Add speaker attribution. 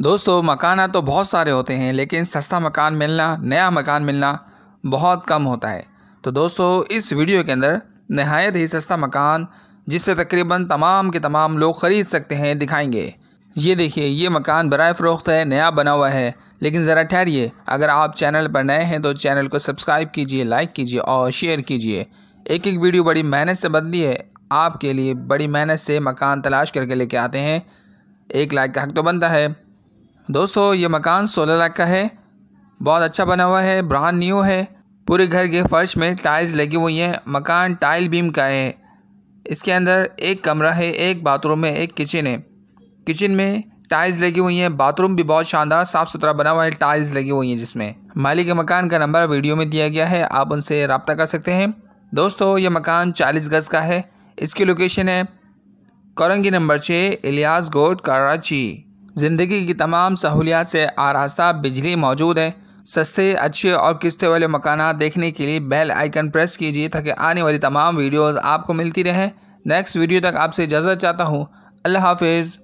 Speaker 1: दोस्तों मकाना तो बहुत सारे होते हैं लेकिन सस्ता मकान मिलना नया मकान मिलना बहुत कम होता है तो दोस्तों इस वीडियो के अंदर नहायत ही सस्ता मकान जिससे तकरीबन तमाम के तमाम लोग ख़रीद सकते हैं दिखाएंगे ये देखिए ये मकान बरए फ़रोख्त है नया बना हुआ है लेकिन ज़रा ठहरिए अगर आप चैनल पर नए हैं तो चैनल को सब्सक्राइब कीजिए लाइक कीजिए और शेयर कीजिए एक एक वीडियो बड़ी मेहनत से बनती है आपके लिए बड़ी मेहनत से मकान तलाश करके लेके आते हैं एक लाइक का हक तो बनता है दोस्तों ये मकान सोलह लाख का है बहुत अच्छा बना हुआ है ब्रांड न्यू है पूरे घर के फर्श में टाइल्स लगी हुई हैं मकान टाइल बीम का है इसके अंदर एक कमरा है एक बाथरूम है एक किचन है किचन में टाइल्स लगी हुई हैं बाथरूम भी बहुत शानदार साफ़ सुथरा बना हुआ है टाइल्स लगी हुई हैं जिसमें मालिक मकान का नंबर वीडियो में दिया गया है आप उनसे रबता कर सकते हैं दोस्तों ये मकान चालीस गज़ का है इसकी लोकेशन है करंगी नंबर छः इलियास गोड कराची ज़िंदगी की तमाम सहूलियात से आरास्ता बिजली मौजूद है सस्ते अच्छे और किस्ते वाले मकाना देखने के लिए बेल आइकन प्रेस कीजिए ताकि आने वाली तमाम वीडियोस आपको मिलती रहें नेक्स्ट वीडियो तक आपसे इजाज़त चाहता हूँ अल्लाह हाफिज़